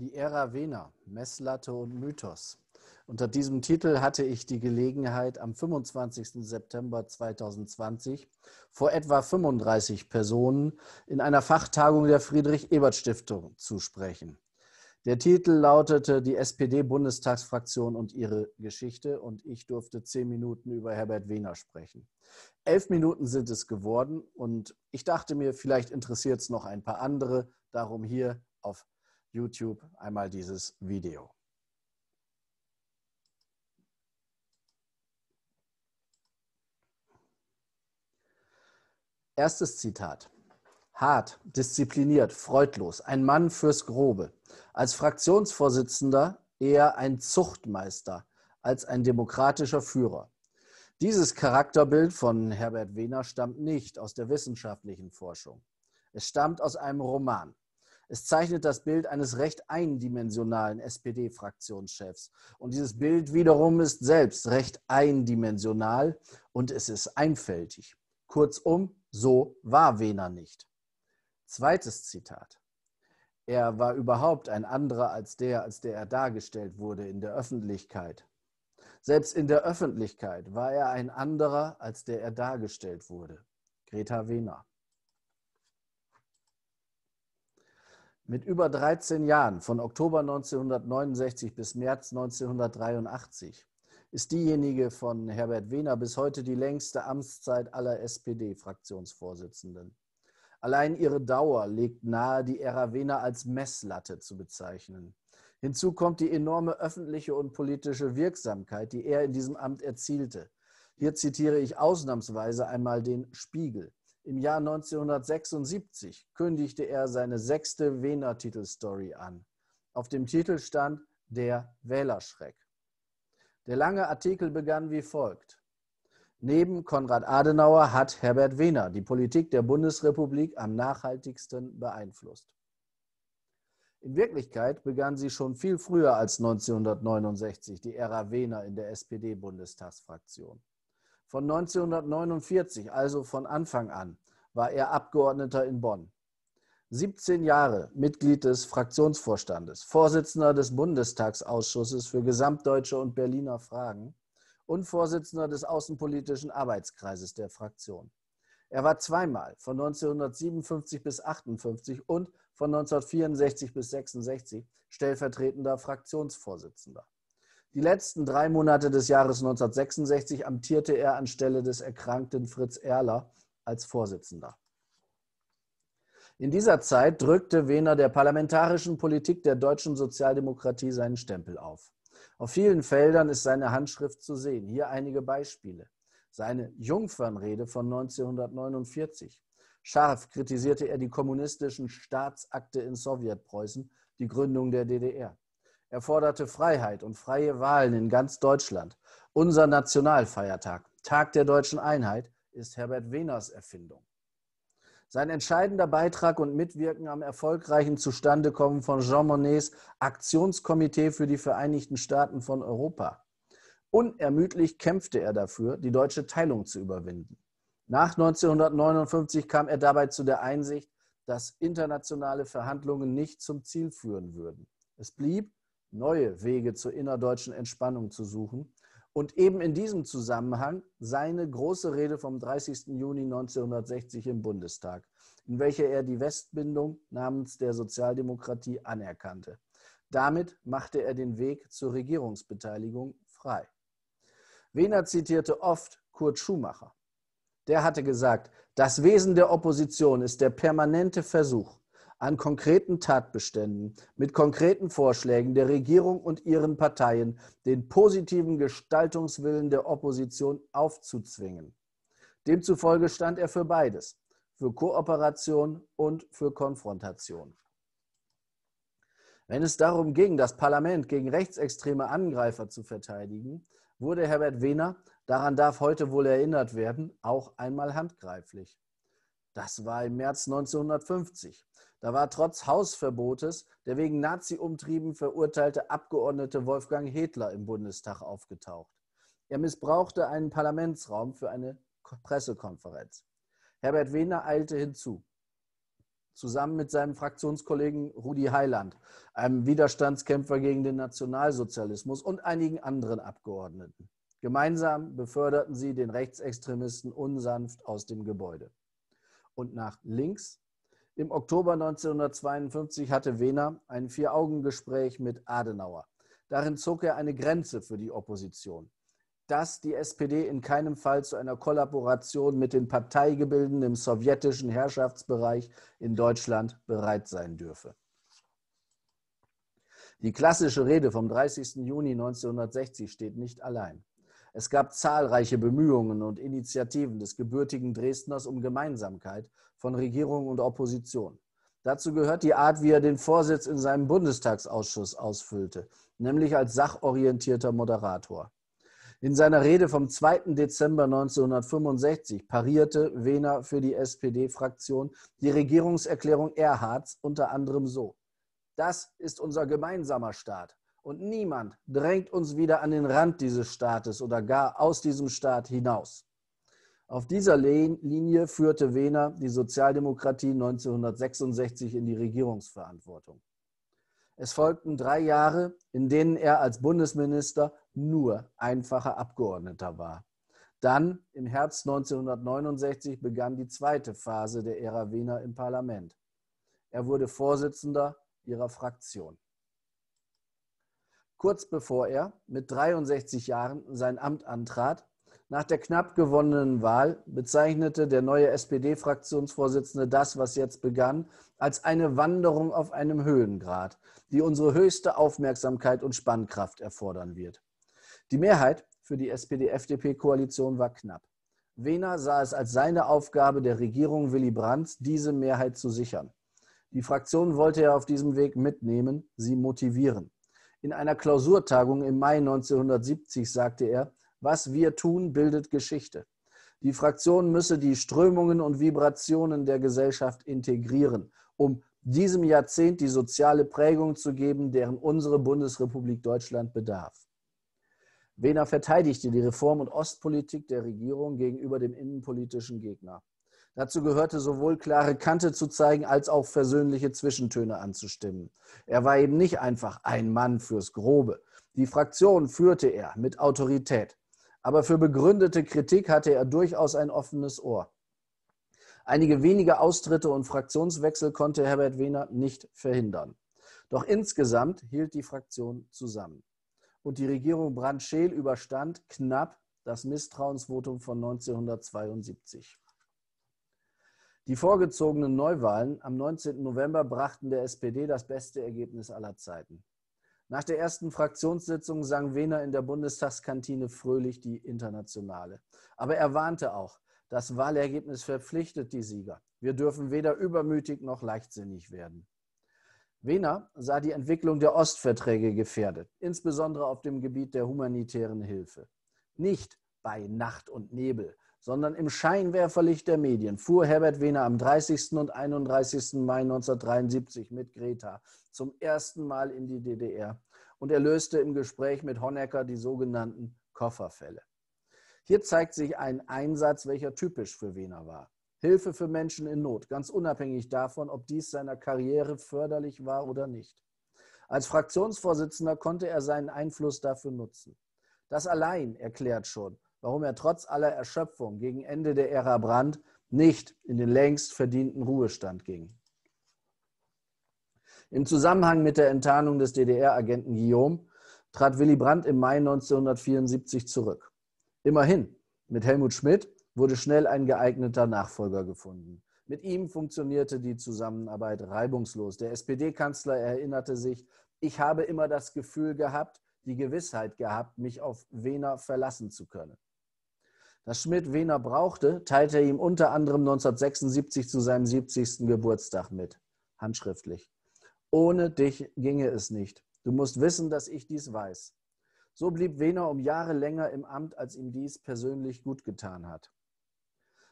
Die Ära Wena, Messlatte und Mythos. Unter diesem Titel hatte ich die Gelegenheit, am 25. September 2020 vor etwa 35 Personen in einer Fachtagung der Friedrich-Ebert-Stiftung zu sprechen. Der Titel lautete Die SPD-Bundestagsfraktion und ihre Geschichte und ich durfte zehn Minuten über Herbert Wehner sprechen. Elf Minuten sind es geworden und ich dachte mir, vielleicht interessiert es noch ein paar andere, darum hier auf YouTube einmal dieses Video. Erstes Zitat. Hart, diszipliniert, freudlos, ein Mann fürs Grobe. Als Fraktionsvorsitzender eher ein Zuchtmeister als ein demokratischer Führer. Dieses Charakterbild von Herbert Wehner stammt nicht aus der wissenschaftlichen Forschung. Es stammt aus einem Roman. Es zeichnet das Bild eines recht eindimensionalen SPD-Fraktionschefs. Und dieses Bild wiederum ist selbst recht eindimensional und es ist einfältig. Kurzum, so war Wehner nicht. Zweites Zitat. Er war überhaupt ein anderer als der, als der er dargestellt wurde in der Öffentlichkeit. Selbst in der Öffentlichkeit war er ein anderer, als der er dargestellt wurde. Greta Wehner. mit über 13 Jahren, von Oktober 1969 bis März 1983, ist diejenige von Herbert Wehner bis heute die längste Amtszeit aller SPD-Fraktionsvorsitzenden. Allein ihre Dauer legt nahe, die Ära Wehner als Messlatte zu bezeichnen. Hinzu kommt die enorme öffentliche und politische Wirksamkeit, die er in diesem Amt erzielte. Hier zitiere ich ausnahmsweise einmal den Spiegel. Im Jahr 1976 kündigte er seine sechste Wiener Titelstory an. Auf dem Titel stand Der Wählerschreck. Der lange Artikel begann wie folgt. Neben Konrad Adenauer hat Herbert Wehner die Politik der Bundesrepublik am nachhaltigsten beeinflusst. In Wirklichkeit begann sie schon viel früher als 1969, die Ära Wehner in der SPD-Bundestagsfraktion. Von 1949, also von Anfang an, war er Abgeordneter in Bonn. 17 Jahre Mitglied des Fraktionsvorstandes, Vorsitzender des Bundestagsausschusses für gesamtdeutsche und Berliner Fragen und Vorsitzender des Außenpolitischen Arbeitskreises der Fraktion. Er war zweimal von 1957 bis 1958 und von 1964 bis 1966 stellvertretender Fraktionsvorsitzender. Die letzten drei Monate des Jahres 1966 amtierte er anstelle des erkrankten Fritz Erler als Vorsitzender. In dieser Zeit drückte Wehner der parlamentarischen Politik der deutschen Sozialdemokratie seinen Stempel auf. Auf vielen Feldern ist seine Handschrift zu sehen. Hier einige Beispiele. Seine Jungfernrede von 1949. Scharf kritisierte er die kommunistischen Staatsakte in Sowjetpreußen, die Gründung der DDR. Er forderte Freiheit und freie Wahlen in ganz Deutschland. Unser Nationalfeiertag, Tag der deutschen Einheit, ist Herbert Wehners Erfindung. Sein entscheidender Beitrag und Mitwirken am erfolgreichen Zustandekommen von Jean Monnets Aktionskomitee für die Vereinigten Staaten von Europa. Unermüdlich kämpfte er dafür, die deutsche Teilung zu überwinden. Nach 1959 kam er dabei zu der Einsicht, dass internationale Verhandlungen nicht zum Ziel führen würden. Es blieb neue Wege zur innerdeutschen Entspannung zu suchen. Und eben in diesem Zusammenhang seine große Rede vom 30. Juni 1960 im Bundestag, in welcher er die Westbindung namens der Sozialdemokratie anerkannte. Damit machte er den Weg zur Regierungsbeteiligung frei. Wehner zitierte oft Kurt Schumacher. Der hatte gesagt, das Wesen der Opposition ist der permanente Versuch, an konkreten Tatbeständen mit konkreten Vorschlägen der Regierung und ihren Parteien den positiven Gestaltungswillen der Opposition aufzuzwingen. Demzufolge stand er für beides, für Kooperation und für Konfrontation. Wenn es darum ging, das Parlament gegen rechtsextreme Angreifer zu verteidigen, wurde Herbert Wehner, daran darf heute wohl erinnert werden, auch einmal handgreiflich. Das war im März 1950. Da war trotz Hausverbotes der wegen Nazi-Umtrieben verurteilte Abgeordnete Wolfgang Hedler im Bundestag aufgetaucht. Er missbrauchte einen Parlamentsraum für eine Pressekonferenz. Herbert Wehner eilte hinzu. Zusammen mit seinem Fraktionskollegen Rudi Heiland, einem Widerstandskämpfer gegen den Nationalsozialismus und einigen anderen Abgeordneten. Gemeinsam beförderten sie den Rechtsextremisten unsanft aus dem Gebäude. Und nach links im Oktober 1952 hatte Wehner ein Vier-Augen-Gespräch mit Adenauer. Darin zog er eine Grenze für die Opposition. Dass die SPD in keinem Fall zu einer Kollaboration mit den Parteigebilden im sowjetischen Herrschaftsbereich in Deutschland bereit sein dürfe. Die klassische Rede vom 30. Juni 1960 steht nicht allein. Es gab zahlreiche Bemühungen und Initiativen des gebürtigen Dresdners um Gemeinsamkeit von Regierung und Opposition. Dazu gehört die Art, wie er den Vorsitz in seinem Bundestagsausschuss ausfüllte, nämlich als sachorientierter Moderator. In seiner Rede vom 2. Dezember 1965 parierte Wehner für die SPD-Fraktion die Regierungserklärung Erhards unter anderem so. Das ist unser gemeinsamer Staat und niemand drängt uns wieder an den Rand dieses Staates oder gar aus diesem Staat hinaus. Auf dieser Linie führte Wehner die Sozialdemokratie 1966 in die Regierungsverantwortung. Es folgten drei Jahre, in denen er als Bundesminister nur einfacher Abgeordneter war. Dann, im Herbst 1969, begann die zweite Phase der Ära Wiener im Parlament. Er wurde Vorsitzender ihrer Fraktion kurz bevor er mit 63 Jahren sein Amt antrat. Nach der knapp gewonnenen Wahl bezeichnete der neue SPD-Fraktionsvorsitzende das, was jetzt begann, als eine Wanderung auf einem Höhengrad, die unsere höchste Aufmerksamkeit und Spannkraft erfordern wird. Die Mehrheit für die SPD-FDP-Koalition war knapp. Wehner sah es als seine Aufgabe der Regierung Willy Brandt, diese Mehrheit zu sichern. Die Fraktion wollte er auf diesem Weg mitnehmen, sie motivieren. In einer Klausurtagung im Mai 1970 sagte er, was wir tun, bildet Geschichte. Die Fraktion müsse die Strömungen und Vibrationen der Gesellschaft integrieren, um diesem Jahrzehnt die soziale Prägung zu geben, deren unsere Bundesrepublik Deutschland bedarf. Wehner verteidigte die Reform- und Ostpolitik der Regierung gegenüber dem innenpolitischen Gegner. Dazu gehörte sowohl klare Kante zu zeigen als auch versöhnliche Zwischentöne anzustimmen. Er war eben nicht einfach ein Mann fürs Grobe. Die Fraktion führte er mit Autorität. Aber für begründete Kritik hatte er durchaus ein offenes Ohr. Einige wenige Austritte und Fraktionswechsel konnte Herbert Wehner nicht verhindern. Doch insgesamt hielt die Fraktion zusammen. Und die Regierung Brandt-Scheel überstand knapp das Misstrauensvotum von 1972. Die vorgezogenen Neuwahlen am 19. November brachten der SPD das beste Ergebnis aller Zeiten. Nach der ersten Fraktionssitzung sang Wehner in der Bundestagskantine fröhlich die Internationale. Aber er warnte auch, das Wahlergebnis verpflichtet die Sieger. Wir dürfen weder übermütig noch leichtsinnig werden. Wehner sah die Entwicklung der Ostverträge gefährdet, insbesondere auf dem Gebiet der humanitären Hilfe. Nicht bei Nacht und Nebel, sondern im Scheinwerferlicht der Medien fuhr Herbert Wehner am 30. und 31. Mai 1973 mit Greta zum ersten Mal in die DDR und er löste im Gespräch mit Honecker die sogenannten Kofferfälle. Hier zeigt sich ein Einsatz, welcher typisch für Wehner war. Hilfe für Menschen in Not, ganz unabhängig davon, ob dies seiner Karriere förderlich war oder nicht. Als Fraktionsvorsitzender konnte er seinen Einfluss dafür nutzen. Das allein erklärt schon, warum er trotz aller Erschöpfung gegen Ende der Ära Brandt nicht in den längst verdienten Ruhestand ging. Im Zusammenhang mit der Enttarnung des DDR-Agenten Guillaume trat Willy Brandt im Mai 1974 zurück. Immerhin, mit Helmut Schmidt wurde schnell ein geeigneter Nachfolger gefunden. Mit ihm funktionierte die Zusammenarbeit reibungslos. Der SPD-Kanzler erinnerte sich, ich habe immer das Gefühl gehabt, die Gewissheit gehabt, mich auf Wener verlassen zu können dass Schmidt, wen brauchte, teilte er ihm unter anderem 1976 zu seinem 70. Geburtstag mit, handschriftlich. Ohne dich ginge es nicht. Du musst wissen, dass ich dies weiß. So blieb Wehner um Jahre länger im Amt, als ihm dies persönlich gut getan hat.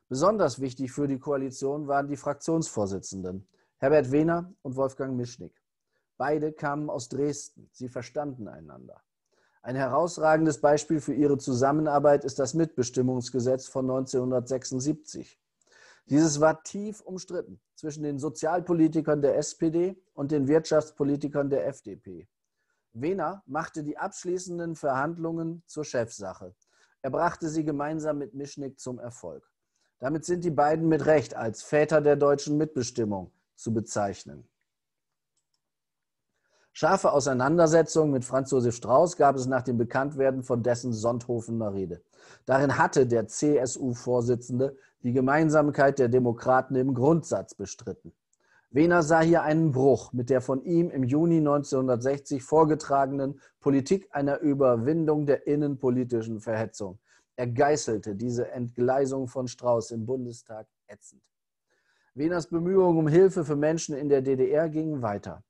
Besonders wichtig für die Koalition waren die Fraktionsvorsitzenden, Herbert Wehner und Wolfgang Mischnick. Beide kamen aus Dresden. Sie verstanden einander. Ein herausragendes Beispiel für ihre Zusammenarbeit ist das Mitbestimmungsgesetz von 1976. Dieses war tief umstritten zwischen den Sozialpolitikern der SPD und den Wirtschaftspolitikern der FDP. Wehner machte die abschließenden Verhandlungen zur Chefsache. Er brachte sie gemeinsam mit Mischnick zum Erfolg. Damit sind die beiden mit Recht als Väter der deutschen Mitbestimmung zu bezeichnen. Scharfe Auseinandersetzungen mit Franz Josef Strauß gab es nach dem Bekanntwerden von dessen Sonthofener Rede. Darin hatte der CSU-Vorsitzende die Gemeinsamkeit der Demokraten im Grundsatz bestritten. Wehner sah hier einen Bruch mit der von ihm im Juni 1960 vorgetragenen Politik einer Überwindung der innenpolitischen Verhetzung. Er geißelte diese Entgleisung von Strauß im Bundestag ätzend. Wehners Bemühungen um Hilfe für Menschen in der DDR gingen weiter.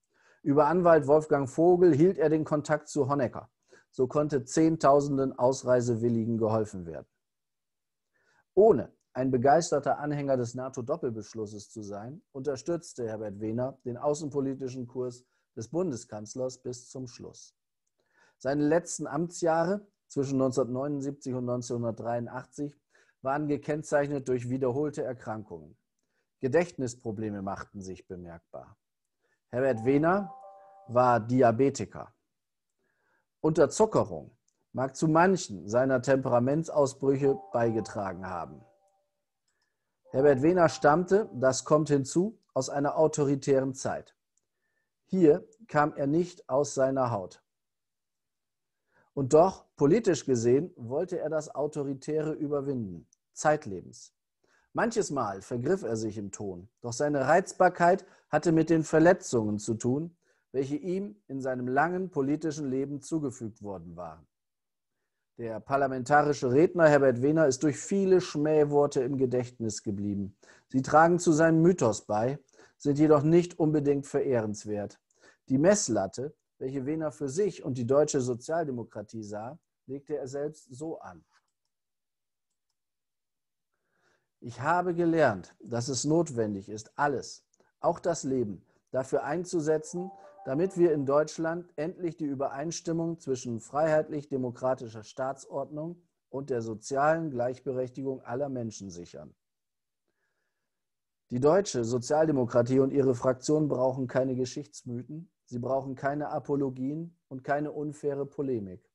Über Anwalt Wolfgang Vogel hielt er den Kontakt zu Honecker. So konnte Zehntausenden Ausreisewilligen geholfen werden. Ohne ein begeisterter Anhänger des NATO-Doppelbeschlusses zu sein, unterstützte Herbert Wehner den außenpolitischen Kurs des Bundeskanzlers bis zum Schluss. Seine letzten Amtsjahre zwischen 1979 und 1983 waren gekennzeichnet durch wiederholte Erkrankungen. Gedächtnisprobleme machten sich bemerkbar. Herbert Wehner war Diabetiker. Unterzuckerung mag zu manchen seiner Temperamentsausbrüche beigetragen haben. Herbert Wehner stammte, das kommt hinzu, aus einer autoritären Zeit. Hier kam er nicht aus seiner Haut. Und doch, politisch gesehen, wollte er das Autoritäre überwinden, zeitlebens. Manches Mal vergriff er sich im Ton, doch seine Reizbarkeit hatte mit den Verletzungen zu tun, welche ihm in seinem langen politischen Leben zugefügt worden waren. Der parlamentarische Redner Herbert Wehner ist durch viele Schmähworte im Gedächtnis geblieben. Sie tragen zu seinem Mythos bei, sind jedoch nicht unbedingt verehrenswert. Die Messlatte, welche Wehner für sich und die deutsche Sozialdemokratie sah, legte er selbst so an. Ich habe gelernt, dass es notwendig ist, alles, auch das Leben, dafür einzusetzen, damit wir in Deutschland endlich die Übereinstimmung zwischen freiheitlich-demokratischer Staatsordnung und der sozialen Gleichberechtigung aller Menschen sichern. Die deutsche Sozialdemokratie und ihre Fraktion brauchen keine Geschichtsmythen, sie brauchen keine Apologien und keine unfaire Polemik,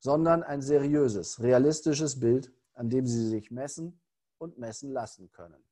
sondern ein seriöses, realistisches Bild, an dem sie sich messen und messen lassen können.